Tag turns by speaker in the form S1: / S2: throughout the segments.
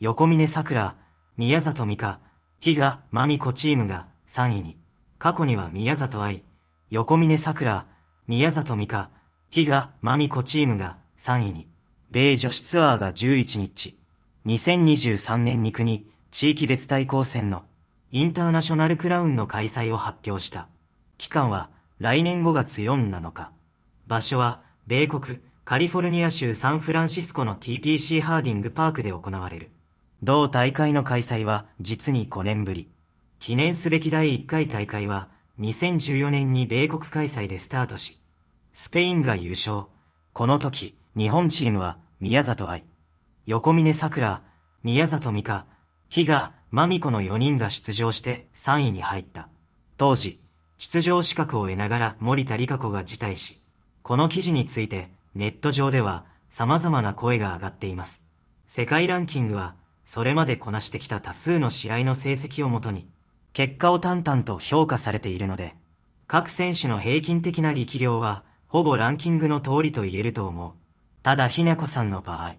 S1: 横峯桜、宮里美香、比嘉、真美子チームが3位に、過去には宮里愛、横峯桜、宮里美香、比嘉、真美子チームが3位に、米女子ツアーが11日、2023年に国、地域別対抗戦のインターナショナルクラウンの開催を発表した。期間は来年5月4なのか。場所は米国カリフォルニア州サンフランシスコの TPC ハーディングパークで行われる。同大会の開催は実に5年ぶり。記念すべき第1回大会は2014年に米国開催でスタートし、スペインが優勝。この時、日本チームは宮里愛、横峰桜、宮里美香、比嘉、まみこの4人が出場して3位に入った。当時、出場資格を得ながら森田理香子が辞退し、この記事についてネット上では様々な声が上がっています。世界ランキングはそれまでこなしてきた多数の試合の成績をもとに、結果を淡々と評価されているので、各選手の平均的な力量は、ほぼランキングの通りと言えると思う。ただ、ひねこさんの場合、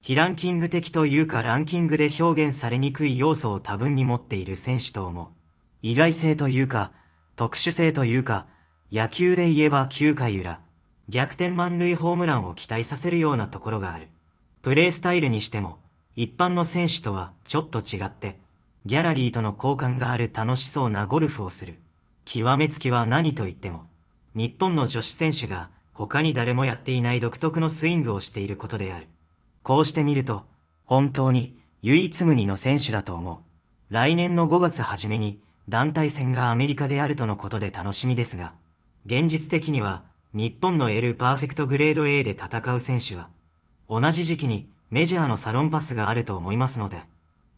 S1: 非ランキング的というかランキングで表現されにくい要素を多分に持っている選手と思う。意外性というか、特殊性というか、野球で言えば9回裏、逆転満塁ホームランを期待させるようなところがある。プレースタイルにしても、一般の選手とはちょっと違って、ギャラリーとの交換がある楽しそうなゴルフをする。極めつきは何と言っても、日本の女子選手が他に誰もやっていない独特のスイングをしていることである。こうして見ると、本当に唯一無二の選手だと思う。来年の5月初めに団体戦がアメリカであるとのことで楽しみですが、現実的には日本の L パーフェクトグレード A で戦う選手は、同じ時期にメジャーのサロンパスがあると思いますので、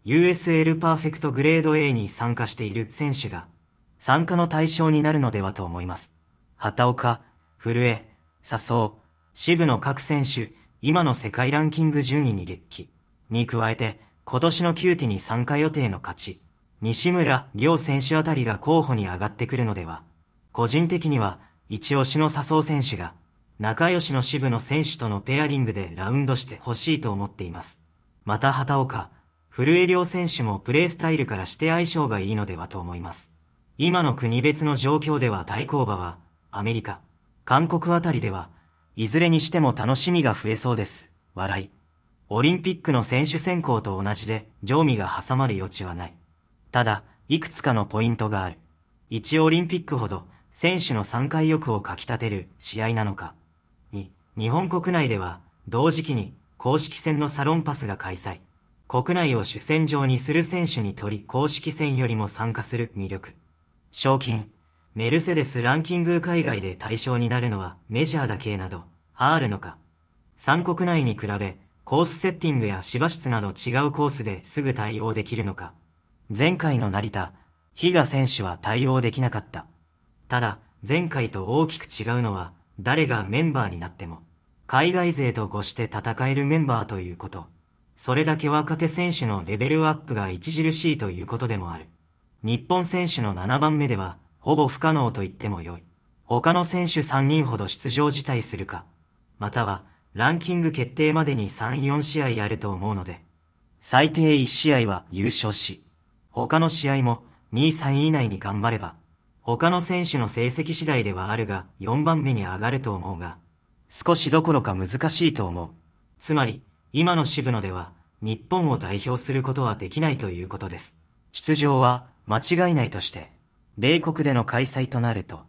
S1: USL パーフェクトグレード A に参加している選手が、参加の対象になるのではと思います。畑岡、古江、笹生、部の各選手、今の世界ランキング順位に列記。に加えて、今年のキューティに参加予定の勝ち、西村両選手あたりが候補に上がってくるのでは、個人的には、一押しの笹生選手が、仲良しの支部の選手とのペアリングでラウンドして欲しいと思っています。また畑岡、古江両選手もプレースタイルからして相性がいいのではと思います。今の国別の状況では対抗馬は、アメリカ、韓国あたりでは、いずれにしても楽しみが増えそうです。笑い。オリンピックの選手選考と同じで、上味が挟まる余地はない。ただ、いくつかのポイントがある。一オリンピックほど、選手の参加意欲をかき立てる試合なのか、日本国内では、同時期に公式戦のサロンパスが開催。国内を主戦場にする選手にとり公式戦よりも参加する魅力。賞金、メルセデスランキング海外で対象になるのはメジャーだけなど、あるのか。3国内に比べ、コースセッティングや芝室など違うコースですぐ対応できるのか。前回の成田、比嘉選手は対応できなかった。ただ、前回と大きく違うのは、誰がメンバーになっても、海外勢とごして戦えるメンバーということ。それだけ若手選手のレベルアップが著しいということでもある。日本選手の7番目では、ほぼ不可能と言ってもよい。他の選手3人ほど出場辞退するか、または、ランキング決定までに3、4試合あると思うので、最低1試合は優勝し、他の試合も2、3位以内に頑張れば、他の選手の成績次第ではあるが4番目に上がると思うが、少しどころか難しいと思う。つまり、今の渋野では、日本を代表することはできないということです。出場は、間違いないとして、米国での開催となると、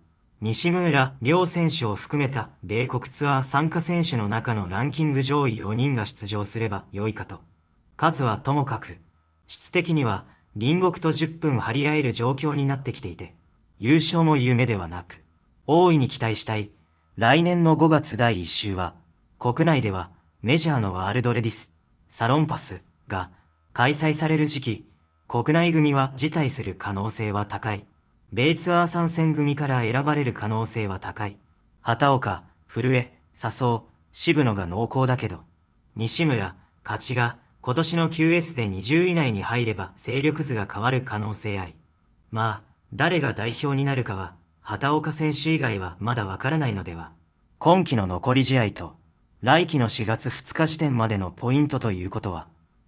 S1: 西村両選手を含めた米国ツアー参加選手の中のランキング上位4人が出場すれば良いかと。数はともかく、質的には隣国と10分張り合える状況になってきていて、優勝も夢ではなく、大いに期待したい来年の5月第1週は、国内ではメジャーのワールドレディス、サロンパスが開催される時期、国内組は辞退する可能性は高い。米ツアー参戦組から選ばれる可能性は高い。畑岡、古江、笹生、渋野が濃厚だけど、西村、勝ちが今年の QS で20位以内に入れば勢力図が変わる可能性あり。まあ、誰が代表になるかは畑岡選手以外はまだわからないのでは。今季の残り試合と、来季の4月2日時点までのポイントということは、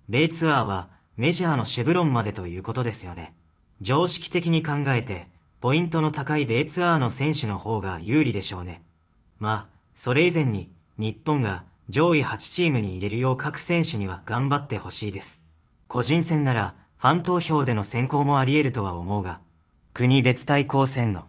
S1: 米ツアーはメジャーのシェブロンまでということですよね。常識的に考えて、ポイントの高い米ツアーの選手の方が有利でしょうね。まあ、それ以前に、日本が上位8チームに入れるよう各選手には頑張ってほしいです。個人戦なら、ファン投票での選考もあり得るとは思うが、国別対抗戦の